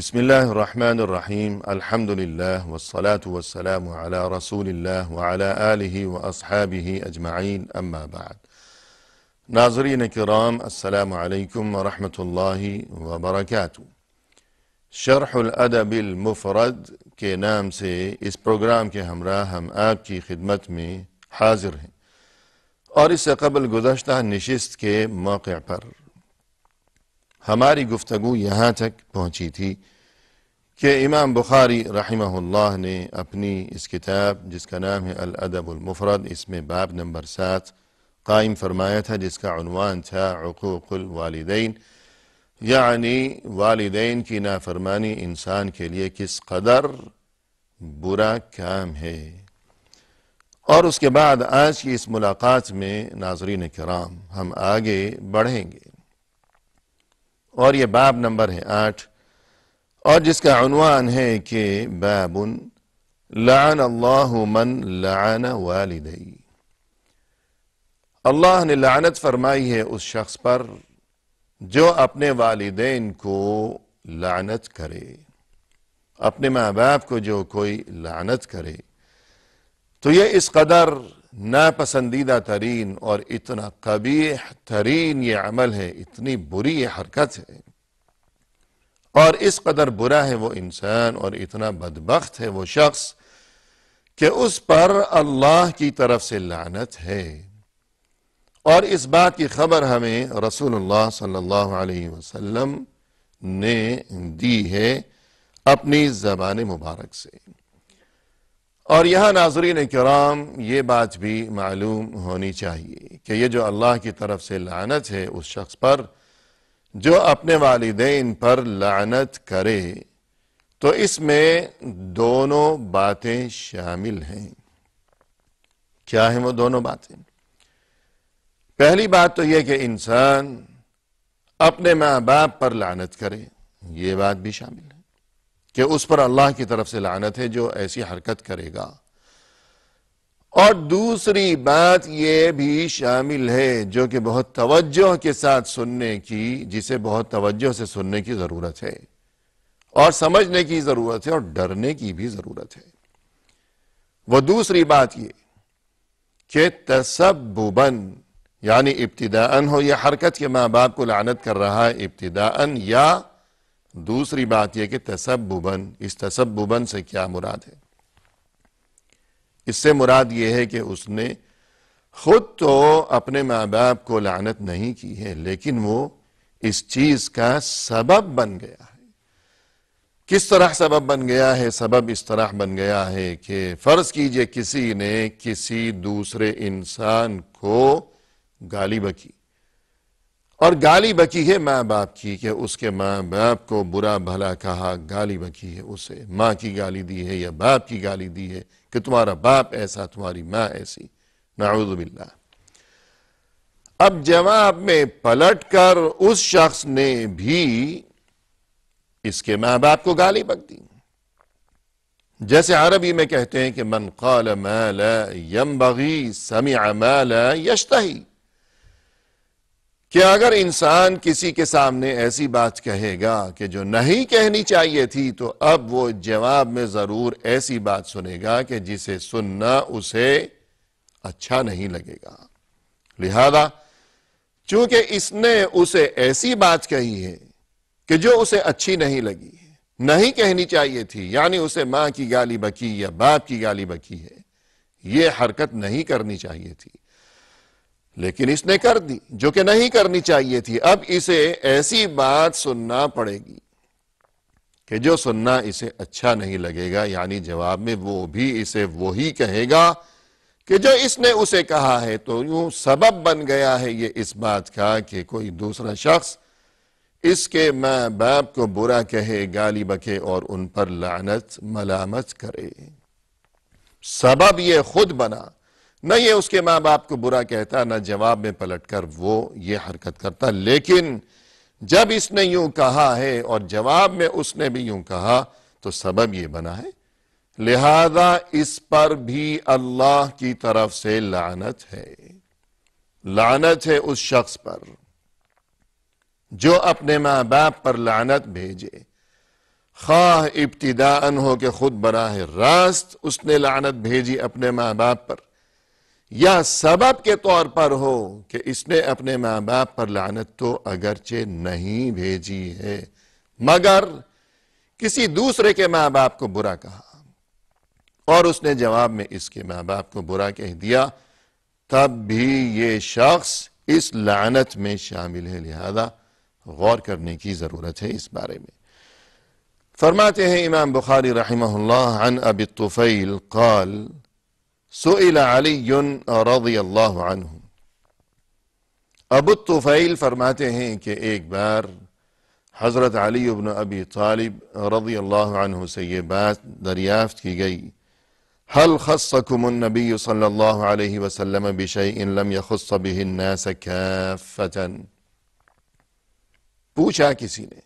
بسم اللہ الرحمٰم الحمد للہ والسلام على رسول اللہ علیہ و صحابیہ اجمعین بعد ناظرین کرام السلام علیکم و رحمۃ اللہ وبرکاتہ شرح الادب المفرد کے نام سے اس پروگرام کے ہمراہ ہم آپ کی خدمت میں حاضر ہیں اور اس سے قبل گزشتہ نشست کے موقع پر ہماری گفتگو یہاں تک پہنچی تھی کہ امام بخاری رحمہ اللہ نے اپنی اس کتاب جس کا نام ہے الادب المفرد اس میں باب نمبر سات قائم فرمایا تھا جس کا عنوان تھا عقوق الوالدین یعنی والدین کی نافرمانی انسان کے لیے کس قدر برا کام ہے اور اس کے بعد آج کی اس ملاقات میں ناظرین کرام ہم آگے بڑھیں گے اور یہ باب نمبر ہے آٹھ اور جس کا عنوان ہے کہ باب لعن اللہ من لعن والدی اللہ نے لعنت فرمائی ہے اس شخص پر جو اپنے والدین کو لعنت کرے اپنے ماں باپ کو جو کوئی لعنت کرے تو یہ اس قدر ناپسندیدہ ترین اور اتنا قبیح ترین یہ عمل ہے اتنی بری یہ حرکت ہے اور اس قدر برا ہے وہ انسان اور اتنا بدبخت ہے وہ شخص کہ اس پر اللہ کی طرف سے لعنت ہے اور اس بات کی خبر ہمیں رسول اللہ صلی اللہ علیہ وسلم نے دی ہے اپنی زبان مبارک سے اور یہاں ناظرین کرام یہ بات بھی معلوم ہونی چاہیے کہ یہ جو اللہ کی طرف سے لعنت ہے اس شخص پر جو اپنے والدین پر لعنت کرے تو اس میں دونوں باتیں شامل ہیں کیا ہیں وہ دونوں باتیں پہلی بات تو یہ کہ انسان اپنے ماں باپ پر لعنت کرے یہ بات بھی شامل ہے کہ اس پر اللہ کی طرف سے لعنت ہے جو ایسی حرکت کرے گا اور دوسری بات یہ بھی شامل ہے جو کہ بہت توجہ کے ساتھ سننے کی جسے بہت توجہ سے سننے کی ضرورت ہے اور سمجھنے کی ضرورت ہے اور ڈرنے کی بھی ضرورت ہے وہ دوسری بات یہ کہ تسببن یعنی ابتداءن ہو یہ حرکت کے ماں باپ کو لعنت کر رہا ہے ابتداءن یا دوسری بات یہ کہ تسببن اس تسببن سے کیا مراد ہے اس سے مراد یہ ہے کہ اس نے خود تو اپنے ماں باپ کو لعنت نہیں کی ہے لیکن وہ اس چیز کا سبب بن گیا ہے کس طرح سبب بن گیا ہے سبب اس طرح بن گیا ہے کہ فرض کیجئے کسی نے کسی دوسرے انسان کو گالی بکی اور گالی بکی ہے ماں باپ کی کہ اس کے ماں باپ کو برا بھلا کہا گالی بکی ہے اسے ماں کی گالی دی ہے یا باپ کی گالی دی ہے کہ تمہارا باپ ایسا تمہاری ماں ایسی نعوذ باللہ اب جواب میں پلٹ کر اس شخص نے بھی اس کے ماں باپ کو گالی بک دی جیسے عربی میں کہتے ہیں کہ من قال ما لا یم سمع ما لا ہی کہ اگر انسان کسی کے سامنے ایسی بات کہے گا کہ جو نہیں کہنی چاہیے تھی تو اب وہ جواب میں ضرور ایسی بات سنے گا کہ جسے سننا اسے اچھا نہیں لگے گا لہذا چونکہ اس نے اسے ایسی بات کہی ہے کہ جو اسے اچھی نہیں لگی نہیں کہنی چاہیے تھی یعنی اسے ماں کی گالی بکی یا باپ کی گالی بکی ہے یہ حرکت نہیں کرنی چاہیے تھی لیکن اس نے کر دی جو کہ نہیں کرنی چاہیے تھی اب اسے ایسی بات سننا پڑے گی کہ جو سننا اسے اچھا نہیں لگے گا یعنی جواب میں وہ بھی اسے وہی کہے گا کہ جو اس نے اسے کہا ہے تو یوں سبب بن گیا ہے یہ اس بات کا کہ کوئی دوسرا شخص اس کے ماں باپ کو برا کہے گالی بکے اور ان پر لعنت ملامت کرے سبب یہ خود بنا نہ یہ اس کے ماں باپ کو برا کہتا نہ جواب میں پلٹ کر وہ یہ حرکت کرتا لیکن جب اس نے یوں کہا ہے اور جواب میں اس نے بھی یوں کہا تو سبب یہ بنا ہے لہذا اس پر بھی اللہ کی طرف سے لعنت ہے لعنت ہے اس شخص پر جو اپنے ماں باپ پر لعنت بھیجے خواہ ابتدا ہو کہ خود براہ راست اس نے لعنت بھیجی اپنے ماں باپ پر یا سبب کے طور پر ہو کہ اس نے اپنے ماں باپ پر لعنت تو اگرچہ نہیں بھیجی ہے مگر کسی دوسرے کے ماں باپ کو برا کہا اور اس نے جواب میں اس کے ماں باپ کو برا کہہ دیا تب بھی یہ شخص اس لعنت میں شامل ہے لہذا غور کرنے کی ضرورت ہے اس بارے میں فرماتے ہیں امام بخاری رحمہ اللہ عن ابی الطفیل قال سئل علی رضی اللہ عنہ ابو فی فرماتے ہیں کہ ایک بار حضرت علی ابن ابی طالب رضی اللہ عنہ سے یہ بات دریافت کی گئی حل خصکم النبی صلی اللہ علیہ وسلم لم یخص به الناس کافتا پوچھا کسی نے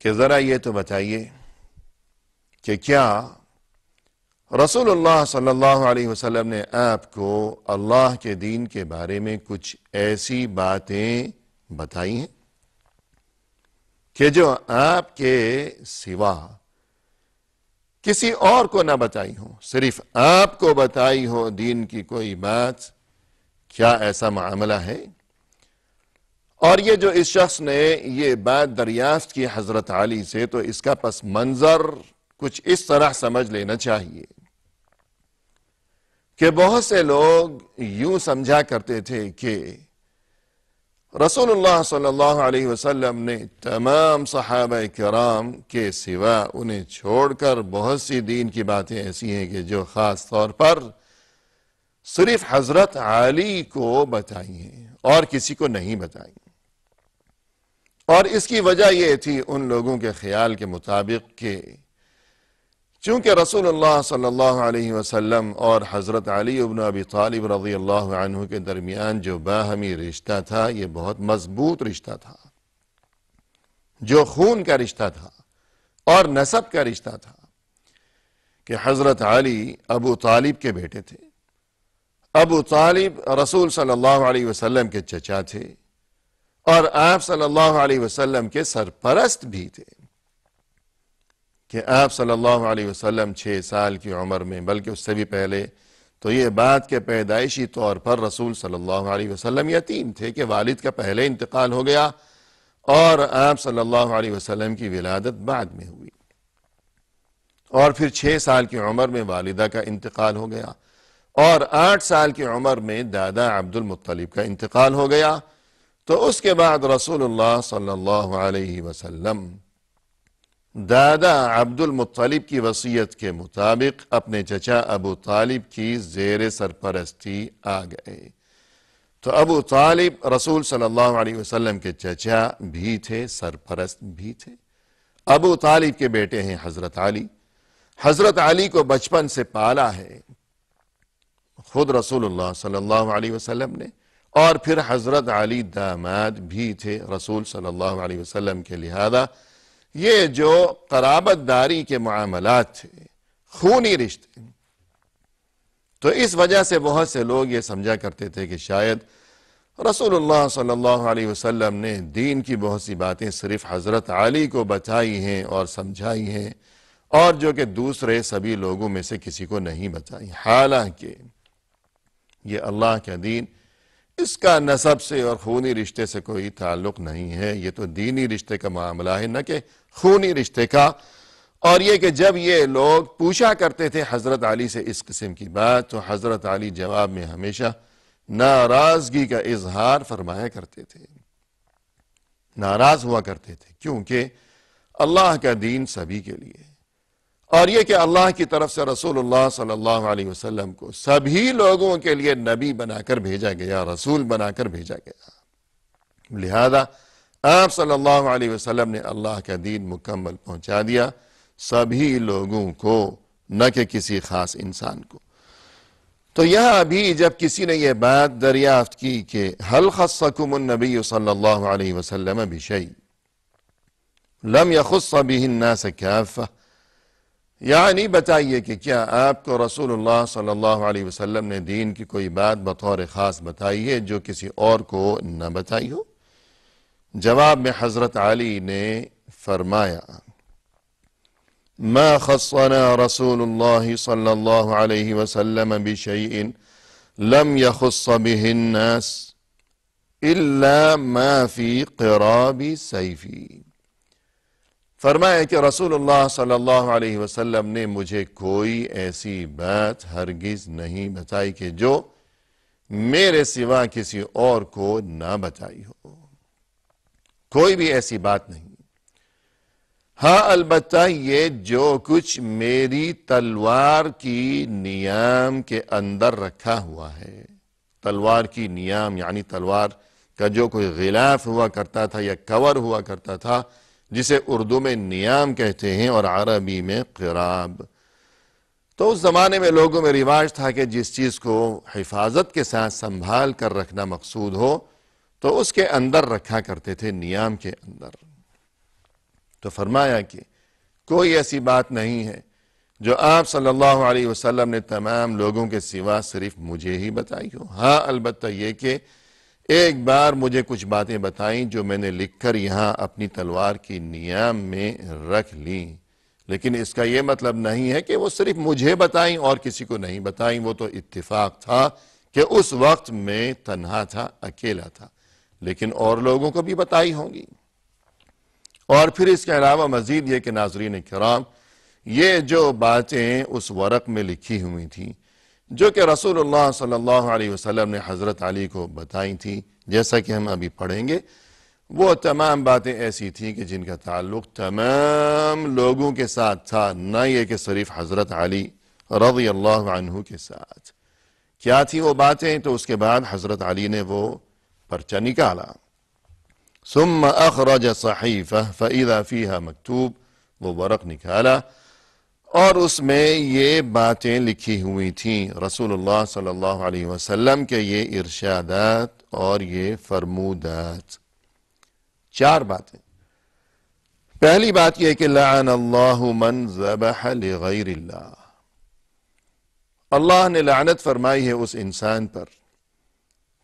کہ ذرا یہ تو بتائیے کہ کیا رسول اللہ صلی اللہ علیہ وسلم نے آپ کو اللہ کے دین کے بارے میں کچھ ایسی باتیں بتائی ہیں کہ جو آپ کے سوا کسی اور کو نہ بتائی ہو صرف آپ کو بتائی ہو دین کی کوئی بات کیا ایسا معاملہ ہے اور یہ جو اس شخص نے یہ بات دریافت کی حضرت علی سے تو اس کا پس منظر کچھ اس طرح سمجھ لینا چاہیے کہ بہت سے لوگ یوں سمجھا کرتے تھے کہ رسول اللہ صلی اللہ علیہ وسلم نے تمام صحابہ کرام کے سوا انہیں چھوڑ کر بہت سی دین کی باتیں ایسی ہیں کہ جو خاص طور پر صرف حضرت علی کو بتائی ہیں اور کسی کو نہیں بتائی اور اس کی وجہ یہ تھی ان لوگوں کے خیال کے مطابق کہ چونکہ رسول اللہ صلی اللہ علیہ وسلم اور حضرت علی ابن طالب رضی اللہ عنہ کے درمیان جو باہمی رشتہ تھا یہ بہت مضبوط رشتہ تھا جو خون کا رشتہ تھا اور نصب کا رشتہ تھا کہ حضرت علی ابو طالب کے بیٹے تھے ابو طالب رسول صلی اللہ علیہ وسلم کے چچا تھے اور آپ صلی اللہ علیہ وسلم کے سرپرست بھی تھے کہ آپ صلی اللہ علیہ وسلم چھ سال کی عمر میں بلکہ اس سے بھی پہلے تو یہ بات کے پیدائشی طور پر رسول صلی اللہ علیہ وسلم یتیم تھے کہ والد کا پہلے انتقال ہو گیا اور آپ صلی اللہ علیہ وسلم کی ولادت بعد میں ہوئی اور پھر چھ سال کی عمر میں والدہ کا انتقال ہو گیا اور آٹھ سال کی عمر میں دادا عبد المطلب کا انتقال ہو گیا تو اس کے بعد رسول اللہ صلی اللہ علیہ وسلم دادا عبد کی وسیعت کے مطابق اپنے چچا ابو طالب کی زیر سرپرستی آ گئے تو ابو طالب رسول صلی اللہ علیہ وسلم کے چچا بھی تھے سرپرست بھی تھے ابو طالب کے بیٹے ہیں حضرت علی حضرت علی کو بچپن سے پالا ہے خود رسول اللہ صلی اللہ علیہ وسلم نے اور پھر حضرت علی داماد بھی تھے رسول صلی اللہ علیہ وسلم کے لہذا یہ جو قرابت داری کے معاملات تھے خونی رشتے تو اس وجہ سے بہت سے لوگ یہ سمجھا کرتے تھے کہ شاید رسول اللہ صلی اللہ علیہ وسلم نے دین کی بہت سی باتیں صرف حضرت علی کو بتائی ہیں اور سمجھائی ہیں اور جو کہ دوسرے سبھی لوگوں میں سے کسی کو نہیں بتائی حالانکہ یہ اللہ کا دین اس کا نصب سے اور خونی رشتے سے کوئی تعلق نہیں ہے یہ تو دینی رشتے کا معاملہ ہے نہ کہ خونی رشتے کا اور یہ کہ جب یہ لوگ پوچھا کرتے تھے حضرت علی سے اس قسم کی بات تو حضرت علی جواب میں ہمیشہ ناراضگی کا اظہار فرمایا کرتے تھے ناراض ہوا کرتے تھے کیونکہ اللہ کا دین سبھی کے لیے اور یہ کہ اللہ کی طرف سے رسول اللہ صلی اللہ علیہ وسلم کو سبھی لوگوں کے لیے نبی بنا کر بھیجا گیا رسول بنا کر بھیجا گیا لہذا آپ صلی اللہ علیہ وسلم نے اللہ کا دین مکمل پہنچا دیا سبھی لوگوں کو نہ کہ کسی خاص انسان کو تو یہاں ابھی جب کسی نے یہ بات دریافت کی کہ حلخبی صلی اللہ علیہ وسلم بِهِ النَّاسَ لمح یعنی بتائیے کہ کیا آپ کو رسول اللہ صلی اللہ علیہ وسلم نے دین کی کوئی بات بطور خاص بتائی ہے جو کسی اور کو نہ بتائی ہو جواب میں حضرت علی نے فرمایا ما خصنا رسول اللہ صلی اللہ علیہ وسلم لم يخص به الناس ما في قراب فرمایا کہ رسول اللہ صلی اللہ علیہ وسلم نے مجھے کوئی ایسی بات ہرگز نہیں بتائی کہ جو میرے سوا کسی اور کو نہ بتائی ہو کوئی بھی ایسی بات نہیں ہاں البتہ یہ جو کچھ میری تلوار کی نیام کے اندر رکھا ہوا ہے تلوار کی نیام یعنی تلوار کا جو کوئی غلاف ہوا کرتا تھا یا کور ہوا کرتا تھا جسے اردو میں نیام کہتے ہیں اور عربی میں قراب تو اس زمانے میں لوگوں میں رواج تھا کہ جس چیز کو حفاظت کے ساتھ سنبھال کر رکھنا مقصود ہو تو اس کے اندر رکھا کرتے تھے نیام کے اندر تو فرمایا کہ کوئی ایسی بات نہیں ہے جو آپ صلی اللہ علیہ وسلم نے تمام لوگوں کے سوا صرف مجھے ہی بتائی ہو ہاں البتہ یہ کہ ایک بار مجھے کچھ باتیں بتائیں جو میں نے لکھ کر یہاں اپنی تلوار کی نیام میں رکھ لی لیکن اس کا یہ مطلب نہیں ہے کہ وہ صرف مجھے بتائیں اور کسی کو نہیں بتائیں وہ تو اتفاق تھا کہ اس وقت میں تنہا تھا اکیلا تھا لیکن اور لوگوں کو بھی بتائی ہوں گی اور پھر اس کے علاوہ مزید یہ کہ ناظرین کرام یہ جو باتیں اس ورق میں لکھی ہوئی تھیں جو کہ رسول اللہ صلی اللہ علیہ وسلم نے حضرت علی کو بتائی تھیں جیسا کہ ہم ابھی پڑھیں گے وہ تمام باتیں ایسی تھیں کہ جن کا تعلق تمام لوگوں کے ساتھ تھا نہ یہ کہ صرف حضرت علی رضی اللہ عنہ کے ساتھ کیا تھی وہ باتیں تو اس کے بعد حضرت علی نے وہ پرچہ نکالا ثم اخرج صحیفہ فہ فعی رفیہ وہ ورق نکالا اور اس میں یہ باتیں لکھی ہوئی تھیں رسول اللہ صلی اللہ علیہ وسلم کے یہ ارشادات اور یہ فرمودات چار باتیں پہلی بات یہ کہ لعن اللہ من ذبح لغیر اللہ اللہ نے لعنت فرمائی ہے اس انسان پر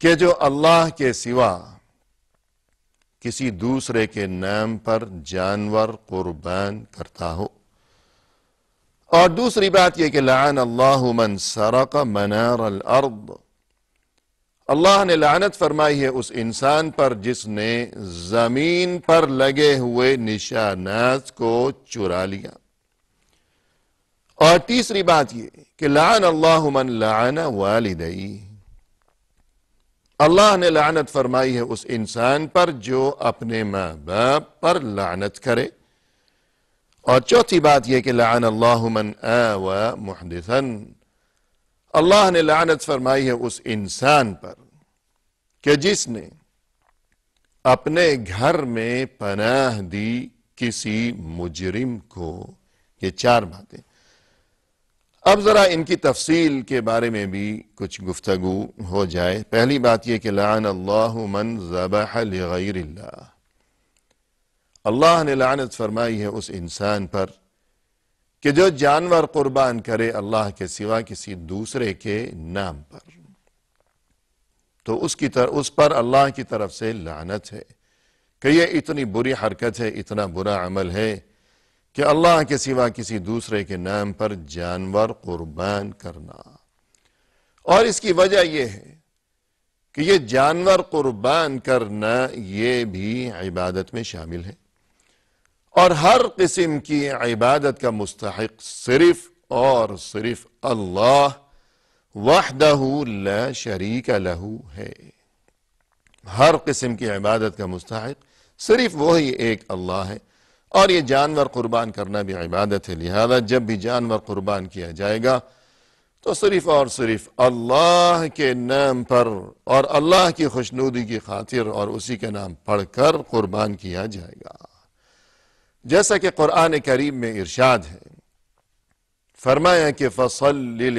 کہ جو اللہ کے سوا کسی دوسرے کے نام پر جانور قربان کرتا ہو اور دوسری بات یہ کہ لعن اللہ من سرق منار الارض اللہ نے لعنت فرمائی ہے اس انسان پر جس نے زمین پر لگے ہوئے نشانات کو چرا لیا اور تیسری بات یہ کہ لعن اللہ من لعن والد اللہ نے لعنت فرمائی ہے اس انسان پر جو اپنے ماں باپ پر لعنت کرے اور چوتھی بات یہ کہ لعن اللہ من محدثا اللہ نے لعنت فرمائی ہے اس انسان پر کہ جس نے اپنے گھر میں پناہ دی کسی مجرم کو یہ چار باتیں اب ذرا ان کی تفصیل کے بارے میں بھی کچھ گفتگو ہو جائے پہلی بات یہ کہ لعن اللہ من ذبح اللہ اللہ نے لعنت فرمائی ہے اس انسان پر کہ جو جانور قربان کرے اللہ کے سوا کسی دوسرے کے نام پر تو اس کی طرف اس پر اللہ کی طرف سے لعنت ہے کہ یہ اتنی بری حرکت ہے اتنا برا عمل ہے کہ اللہ کے سوا کسی دوسرے کے نام پر جانور قربان کرنا اور اس کی وجہ یہ ہے کہ یہ جانور قربان کرنا یہ بھی عبادت میں شامل ہے اور ہر قسم کی عبادت کا مستحق صرف اور صرف اللہ وحدہ لا شریک لہو ہے ہر قسم کی عبادت کا مستحق صرف وہی ایک اللہ ہے اور یہ جانور قربان کرنا بھی عبادت ہے لہذا جب بھی جانور قربان کیا جائے گا تو صرف اور صرف اللہ کے نام پر اور اللہ کی خوشنودی کی خاطر اور اسی کے نام پڑھ کر قربان کیا جائے گا جیسا کہ قرآن کریم میں ارشاد ہے فرمایا کہ فصل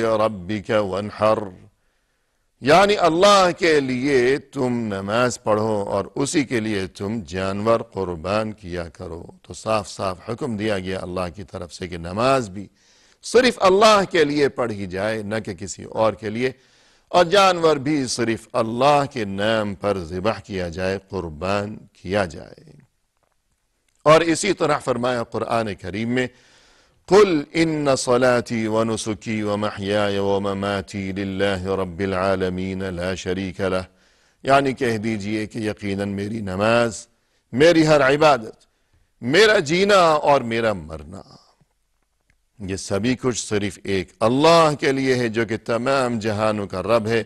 یعنی اللہ کے لیے تم نماز پڑھو اور اسی کے لیے تم جانور قربان کیا کرو تو صاف صاف حکم دیا گیا اللہ کی طرف سے کہ نماز بھی صرف اللہ کے لیے پڑھی جائے نہ کہ کسی اور کے لیے اور جانور بھی صرف اللہ کے نام پر ذبح کیا جائے قربان کیا جائے اور اسی طرح فرمایا قرآن کریم میں قل ان صلاتي ونسكي ومحياي ومماتي لله رب العالمين لا شريك له یعنی کہہ دیجئے کہ یقیناً میری نماز میری ہر عبادت میرا جینا اور میرا مرنا یہ سبھی کچھ صرف ایک اللہ کے لیے ہے جو کہ تمام جہانوں کا رب ہے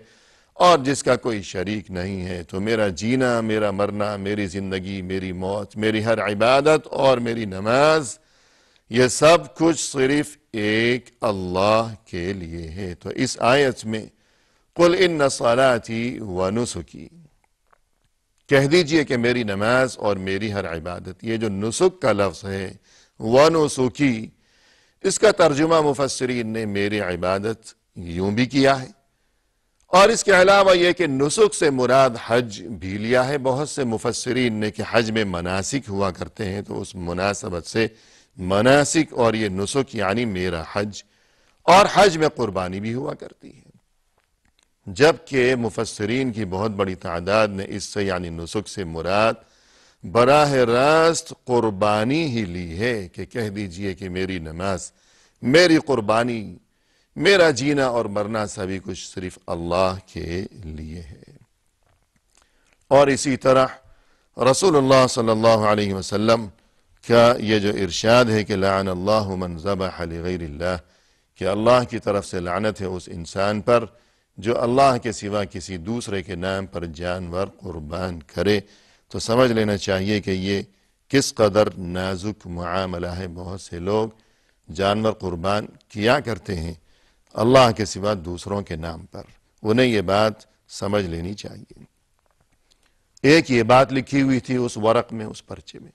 اور جس کا کوئی شریک نہیں ہے تو میرا جینا میرا مرنا میری زندگی میری موت میری ہر عبادت اور میری نماز یہ سب کچھ صرف ایک اللہ کے لیے ہے تو اس آیت میں قل ان صلاتی و نسکی کہہ دیجئے کہ میری نماز اور میری ہر عبادت یہ جو نسخ کا لفظ ہے و نسکی اس کا ترجمہ مفسرین نے میری عبادت یوں بھی کیا ہے اور اس کے علاوہ یہ کہ نسخ سے مراد حج بھی لیا ہے بہت سے مفسرین نے کہ حج میں مناسک ہوا کرتے ہیں تو اس مناسبت سے مناسک اور یہ نسخ یعنی میرا حج اور حج میں قربانی بھی ہوا کرتی ہے جبکہ مفسرین کی بہت بڑی تعداد نے اس سے یعنی نسخ سے مراد براہ راست قربانی ہی لی ہے کہ کہہ دیجئے کہ میری نماز میری قربانی میرا جینا اور مرنا سبھی کچھ صرف اللہ کے لیے ہے اور اسی طرح رسول اللہ صلی اللہ علیہ وسلم کا یہ جو ارشاد ہے کہ لعن اللہ من ذبح لغیر اللہ کہ اللہ کی طرف سے لعنت ہے اس انسان پر جو اللہ کے سوا کسی دوسرے کے نام پر جانور قربان کرے تو سمجھ لینا چاہیے کہ یہ کس قدر نازک معاملہ ہے بہت سے لوگ جانور قربان کیا کرتے ہیں اللہ کے سوا دوسروں کے نام پر انہیں یہ بات سمجھ لینی چاہیے ایک یہ بات لکھی ہوئی تھی اس ورق میں اس پرچے میں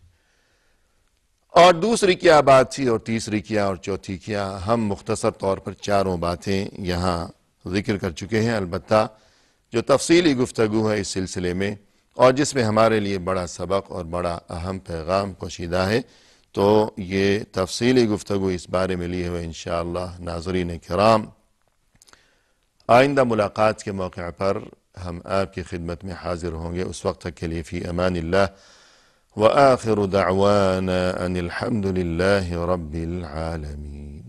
اور دوسری کیا بات تھی اور تیسری کیا اور چوتھی کیا ہم مختصر طور پر چاروں باتیں یہاں ذکر کر چکے ہیں البتہ جو تفصیلی گفتگو ہے اس سلسلے میں اور جس میں ہمارے لیے بڑا سبق اور بڑا اہم پیغام پوشیدہ ہے تو یہ تفصیلی گفتگو اس بارے میں لیے ہوئے انشاءاللہ ناظرین کرام آئندہ ملاقات کے موقع پر ہم آپ کی خدمت میں حاضر ہوں گے اس وقت تک کے لیے فی امان اللہ وآخر دعوانا ان الحمد للہ رب العالمین